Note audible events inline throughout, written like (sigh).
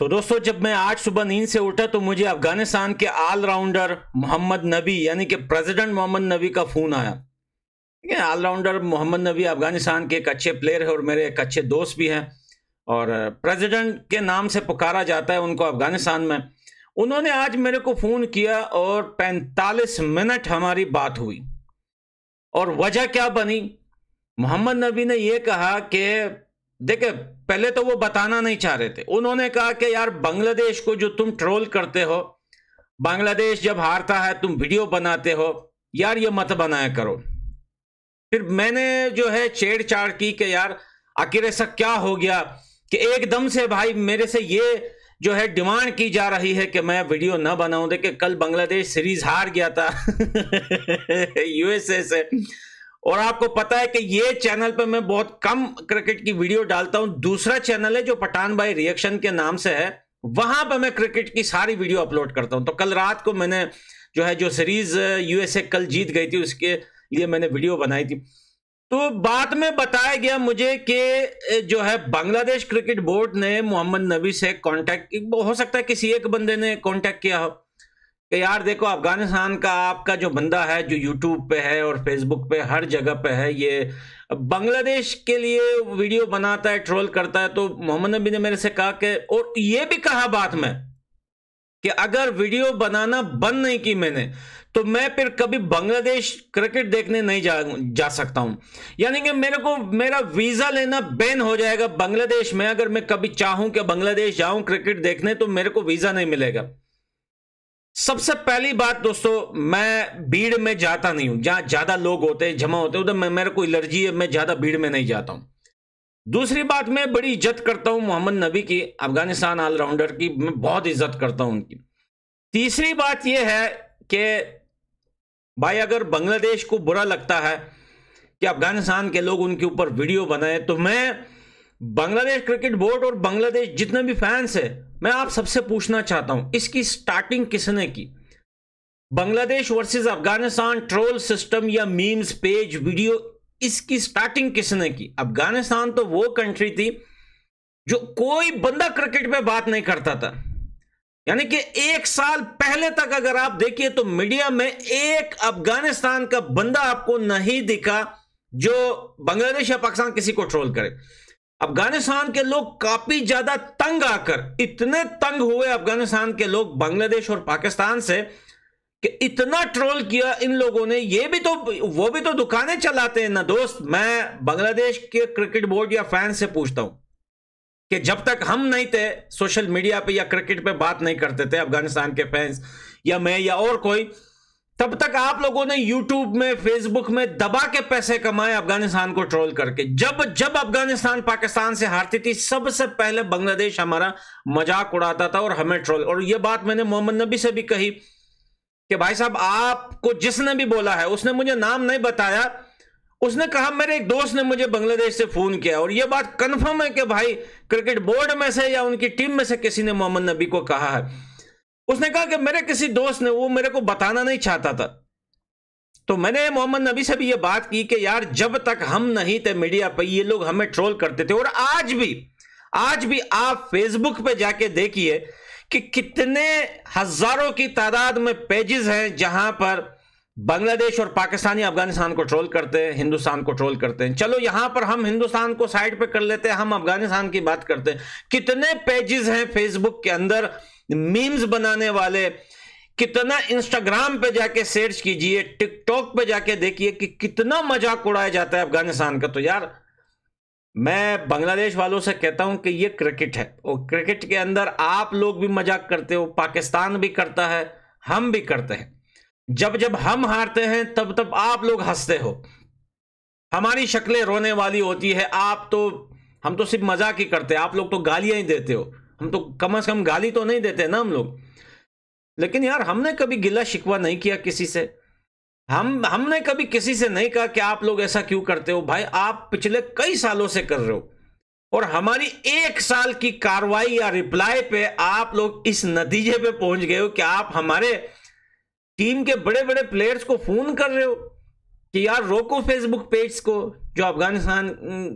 तो दोस्तों जब मैं आज सुबह नींद से उठा तो मुझे अफगानिस्तान के ऑलराउंडर मोहम्मद नबी यानी कि प्रेसिडेंट मोहम्मद नबी का फोन आया ठीक है ऑलराउंडर मोहम्मद नबी अफगानिस्तान के एक अच्छे प्लेयर है और मेरे एक अच्छे दोस्त भी हैं और प्रेसिडेंट के नाम से पुकारा जाता है उनको अफगानिस्तान में उन्होंने आज मेरे को फ़ोन किया और पैंतालीस मिनट हमारी बात हुई और वजह क्या बनी मोहम्मद नबी ने यह कहा कि देखे पहले तो वो बताना नहीं चाह रहे थे उन्होंने कहा कि यार बांग्लादेश को जो तुम ट्रोल करते हो बांग्लादेश जब हारता है तुम वीडियो बनाते हो यार ये मत बनाया करो फिर मैंने जो है छेड़छाड़ की कि यार आखिर ऐसा क्या हो गया कि एकदम से भाई मेरे से ये जो है डिमांड की जा रही है कि मैं वीडियो ना बनाऊं देखे कल बांग्लादेश सीरीज हार गया था यूएसए (laughs) से और आपको पता है कि ये चैनल पे मैं बहुत कम क्रिकेट की वीडियो डालता हूं दूसरा चैनल है जो पठान भाई रिएक्शन के नाम से है वहां पर मैं क्रिकेट की सारी वीडियो अपलोड करता हूं तो कल रात को मैंने जो है जो सीरीज यूएसए कल जीत गई थी उसके लिए मैंने वीडियो बनाई थी तो बाद में बताया गया मुझे कि जो है बांग्लादेश क्रिकेट बोर्ड ने मोहम्मद नबी से कांटेक्ट हो सकता है किसी एक बंदे ने कांटेक्ट किया हो कि यार देखो अफगानिस्तान का आपका जो बंदा है जो यूट्यूब पे है और फेसबुक पे हर जगह पे है ये बांग्लादेश के लिए वीडियो बनाता है ट्रोल करता है तो मोहम्मद नबी ने मेरे से कहा कि और ये भी कहा बात में कि अगर वीडियो बनाना बंद नहीं की मैंने तो मैं फिर कभी बांग्लादेश क्रिकेट देखने नहीं जा जा सकता हूं यानी कि मेरे को मेरा वीज़ा लेना बैन हो जाएगा बांग्लादेश में अगर मैं कभी चाहूं कि बांग्लादेश जाऊं क्रिकेट देखने तो मेरे को वीज़ा नहीं मिलेगा सबसे पहली बात दोस्तों मैं भीड़ में जाता नहीं हूं जहां ज्यादा लोग होते हैं जमा होते हैं उधर मेरे को एलर्जी है मैं ज्यादा भीड़ में नहीं जाता हूं दूसरी बात मैं बड़ी इज्जत करता हूं मोहम्मद नबी की अफगानिस्तान ऑलराउंडर की मैं बहुत इज्जत करता हूं उनकी तीसरी बात यह है कि भाई अगर बांग्लादेश को बुरा लगता है कि अफगानिस्तान के लोग उनके ऊपर वीडियो बनाए तो मैं बांग्लादेश क्रिकेट बोर्ड और बांग्लादेश जितने भी फैंस है मैं आप सबसे पूछना चाहता हूं इसकी स्टार्टिंग किसने की Bangladesh versus Afghanistan troll system या मीम्स पेज वीडियो इसकी स्टार्टिंग किसने की अफगानिस्तान तो वो कंट्री थी जो कोई बंदा क्रिकेट पे बात नहीं करता था यानी कि एक साल पहले तक अगर आप देखिए तो मीडिया में एक अफगानिस्तान का बंदा आपको नहीं दिखा जो बांग्लादेश या पाकिस्तान किसी को ट्रोल करे अफगानिस्तान के लोग काफी ज्यादा तंग आकर इतने तंग हुए अफगानिस्तान के लोग बांग्लादेश और पाकिस्तान से कि इतना ट्रोल किया इन लोगों ने ये भी तो वो भी तो दुकानें चलाते हैं ना दोस्त मैं बांग्लादेश के क्रिकेट बोर्ड या फैन से पूछता हूं कि जब तक हम नहीं थे सोशल मीडिया पे या क्रिकेट पे बात नहीं करते थे अफगानिस्तान के फैंस या मैं या और कोई तब तक आप लोगों ने यूट्यूब में फेसबुक में दबा के पैसे कमाए अफगानिस्तान को ट्रोल करके जब जब अफगानिस्तान पाकिस्तान से हारती थी सबसे पहले बांग्लादेश हमारा मजाक उड़ाता था और हमें ट्रोल और यह बात मैंने मोहम्मद नबी से भी कही कि भाई साहब आपको जिसने भी बोला है उसने मुझे नाम नहीं बताया उसने कहा मेरे एक दोस्त ने मुझे बांग्लादेश से फोन किया और यह बात कन्फर्म है कि भाई क्रिकेट बोर्ड में से या उनकी टीम में से किसी ने मोहम्मद नबी को कहा है उसने कहा कि मेरे किसी दोस्त ने वो मेरे को बताना नहीं चाहता था तो मैंने मोहम्मद नबी से भी ये बात की कि यार जब तक हम नहीं थे मीडिया पर ये लोग हमें ट्रोल करते थे और आज भी आज भी आप फेसबुक पे जाके देखिए कि कितने हजारों की तादाद में पेजेस हैं जहां पर बांग्लादेश और पाकिस्तानी अफगानिस्तान को ट्रोल करते हैं हिंदुस्तान को ट्रोल करते हैं चलो यहां पर हम हिंदुस्तान को साइड पे कर लेते हैं हम अफगानिस्तान की बात करते हैं कितने पेजेस हैं फेसबुक के अंदर मीम्स बनाने वाले कितना इंस्टाग्राम पे जाके सर्च कीजिए टिकटॉक पे जाके देखिए कि कितना मजाक उड़ाया जाता है अफगानिस्तान का तो यार मैं बांग्लादेश वालों से कहता हूं कि ये क्रिकेट है और क्रिकेट के अंदर आप लोग भी मजाक करते हो पाकिस्तान भी करता है हम भी करते हैं जब जब हम हारते हैं तब तब आप लोग हंसते हो हमारी शक्लें रोने वाली होती है आप तो हम तो सिर्फ मजाक ही करते हैं आप लोग तो गालियां ही देते हो हम तो कम से कम गाली तो नहीं देते ना हम लोग लेकिन यार हमने कभी गिला शिकवा नहीं किया किसी से हम हमने कभी किसी से नहीं कहा कि आप लोग ऐसा क्यों करते हो भाई आप पिछले कई सालों से कर रहे हो और हमारी एक साल की कार्रवाई या रिप्लाई पे आप लोग इस नतीजे पे पहुंच गए हो कि आप हमारे टीम के बड़े बड़े प्लेयर्स को फोन कर रहे हो कि यार रोको फेसबुक पेज को जो अफगानिस्तान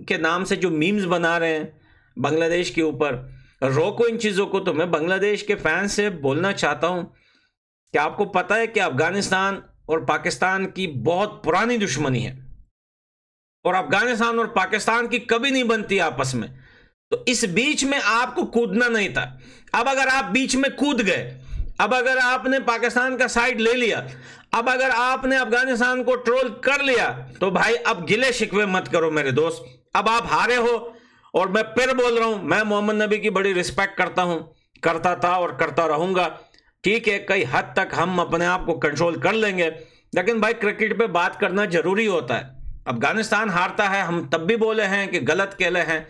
के नाम से जो मीम्स बना रहे हैं बांग्लादेश के ऊपर रोको इन चीज़ों को तो मैं बांग्लादेश के फैंस से बोलना चाहता हूँ कि आपको पता है कि अफगानिस्तान और पाकिस्तान की बहुत पुरानी दुश्मनी है और अफगानिस्तान और पाकिस्तान की कभी नहीं बनती आपस में तो इस बीच में आपको कूदना नहीं था अब अगर आप बीच में कूद गए अब अगर आपने पाकिस्तान का साइड ले लिया अब अगर आपने अफगानिस्तान को ट्रोल कर लिया तो भाई अब गिले शिकवे मत करो मेरे दोस्त अब आप हारे हो और मैं फिर बोल रहा हूं मैं मोहम्मद नबी की बड़ी रिस्पेक्ट करता हूं करता था और करता रहूंगा ठीक है कई हद तक हम अपने आप को कंट्रोल कर लेंगे लेकिन भाई क्रिकेट पे बात करना ज़रूरी होता है अफगानिस्तान हारता है हम तब भी बोले हैं कि गलत खेले हैं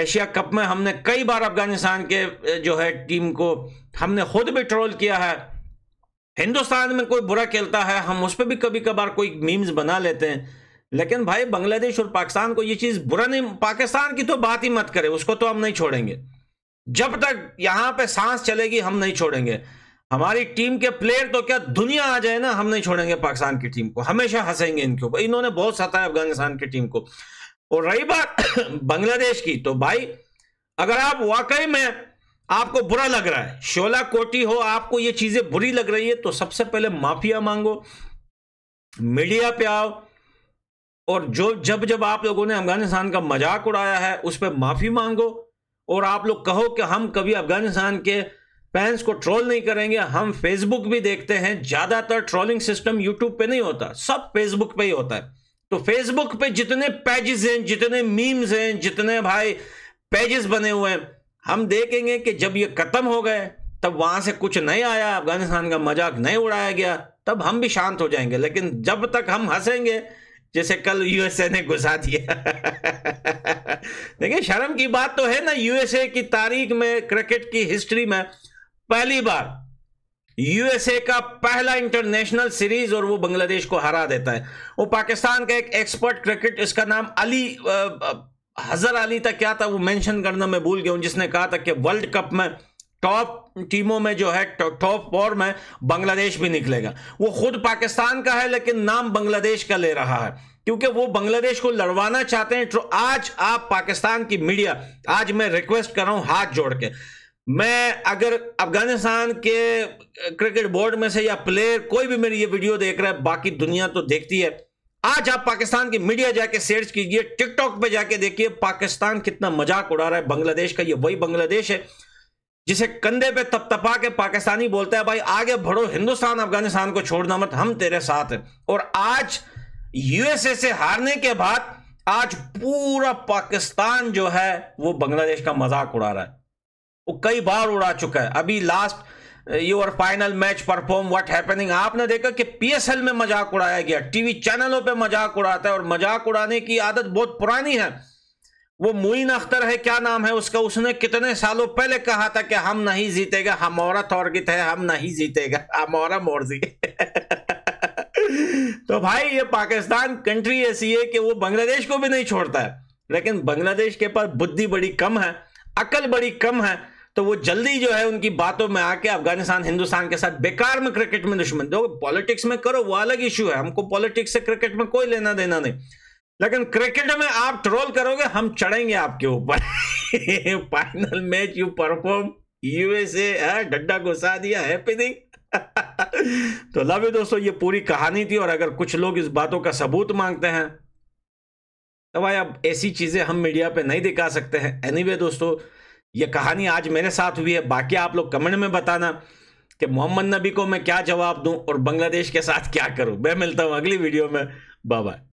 एशिया कप में हमने कई बार अफगानिस्तान के जो है टीम को हमने खुद भी ट्रोल किया है हिंदुस्तान में कोई बुरा खेलता है हम उस पर भी कभी कभार कोई मीम्स बना लेते हैं लेकिन भाई बांग्लादेश और पाकिस्तान को ये चीज बुरा नहीं पाकिस्तान की तो बात ही मत करे उसको तो हम नहीं छोड़ेंगे जब तक यहां पे सांस चलेगी हम नहीं छोड़ेंगे हमारी टीम के प्लेयर तो क्या दुनिया आ जाए ना हम नहीं छोड़ेंगे पाकिस्तान की टीम को हमेशा हंसेंगे इनके ऊपर इन्होंने बहुत सताया अफगानिस्तान की टीम को और रही बात (coughs) बांग्लादेश की तो भाई अगर आप वाकई में आपको बुरा लग रहा है शोला कोटी हो आपको ये चीजें बुरी लग रही है तो सबसे पहले माफिया मांगो मीडिया पे आओ और जो जब जब आप लोगों ने अफगानिस्तान का मजाक उड़ाया है उस पर माफ़ी मांगो और आप लोग कहो कि हम कभी अफगानिस्तान के फैंस को ट्रोल नहीं करेंगे हम फेसबुक भी देखते हैं ज़्यादातर ट्रोलिंग सिस्टम यूट्यूब पे नहीं होता सब फेसबुक पे ही होता है तो फेसबुक पे जितने पेजेस हैं जितने मीम्स हैं जितने भाई पेजेस बने हुए हैं हम देखेंगे कि जब ये ख़त्म हो गए तब वहां से कुछ नहीं आया अफगानिस्तान का मजाक नहीं उड़ाया गया तब हम भी शांत हो जाएंगे लेकिन जब तक हम हंसेंगे जैसे कल यूएसए ने घुसा दिया देखिए शर्म की बात तो है ना यूएसए की तारीख में क्रिकेट की हिस्ट्री में पहली बार यूएसए का पहला इंटरनेशनल सीरीज और वो बांग्लादेश को हरा देता है वो पाकिस्तान का एक एक्सपर्ट क्रिकेट इसका नाम अली हजर अली था क्या था वो मेंशन करना मैं भूल गया हूं जिसने कहा था कि वर्ल्ड कप में टॉप टीमों में जो है टॉप फोर में बांग्लादेश भी निकलेगा वो खुद पाकिस्तान का है लेकिन नाम बांग्लादेश का ले रहा है क्योंकि वो बांग्लादेश को लड़वाना चाहते हैं तो आज आप पाकिस्तान की मीडिया आज मैं रिक्वेस्ट कर रहा हूं हाथ जोड़ के मैं अगर अफगानिस्तान के क्रिकेट बोर्ड में से या प्लेयर कोई भी मेरी ये वीडियो देख रहा है बाकी दुनिया तो देखती है आज आप पाकिस्तान की मीडिया जाके सर्च कीजिए टिकटॉक पे जाके देखिए पाकिस्तान कितना मजाक उड़ा रहा है बांग्लादेश का ये वही बांग्लादेश है जिसे कंधे पे तपतपा के पाकिस्तानी बोलता है भाई आगे बढ़ो हिंदुस्तान अफगानिस्तान को छोड़ना मत हम तेरे साथ हैं और आज यूएसए से हारने के बाद आज पूरा पाकिस्तान जो है वो बांग्लादेश का मजाक उड़ा रहा है वो कई बार उड़ा चुका है अभी last year final match perform what happening आपने देखा कि पीएसएल में मजाक उड़ाया गया टीवी चैनलों पे मजाक उड़ाता है और मजाक उड़ाने की आदत बहुत पुरानी है वो मुइन अख्तर है क्या नाम है उसका उसने कितने सालों पहले कहा था कि हम नहीं जीतेगा हम औरत औरगित है हम नहीं जीतेगा हम और मोरजी (laughs) तो भाई ये पाकिस्तान कंट्री ऐसी है कि वो बांग्लादेश को भी नहीं छोड़ता है लेकिन बांग्लादेश के पास बुद्धि बड़ी कम है अकल बड़ी कम है तो वो जल्दी जो है उनकी बातों में आके अफगानिस्तान हिंदुस्तान के साथ बेकार में क्रिकेट में दुश्मन दो पॉलिटिक्स में करो वो अलग इशू है हमको पॉलिटिक्स से क्रिकेट में कोई लेना देना नहीं लेकिन क्रिकेट में आप ट्रोल करोगे हम चढ़ेंगे आपके ऊपर final match you perform USA है डड्डा घुसा दिया हैप्पी थिंग (laughs) तो लव यू दोस्तों ये पूरी कहानी थी और अगर कुछ लोग इस बातों का सबूत मांगते हैं तो भाई अब ऐसी चीज़ें हम मीडिया पे नहीं दिखा सकते हैं एनीवे anyway, दोस्तों ये कहानी आज मेरे साथ हुई है बाकी आप लोग कमेंट में बताना कि मोहम्मद नबी को मैं क्या जवाब दूं और बांग्लादेश के साथ क्या करूं मैं मिलता हूं अगली वीडियो में बाय बाय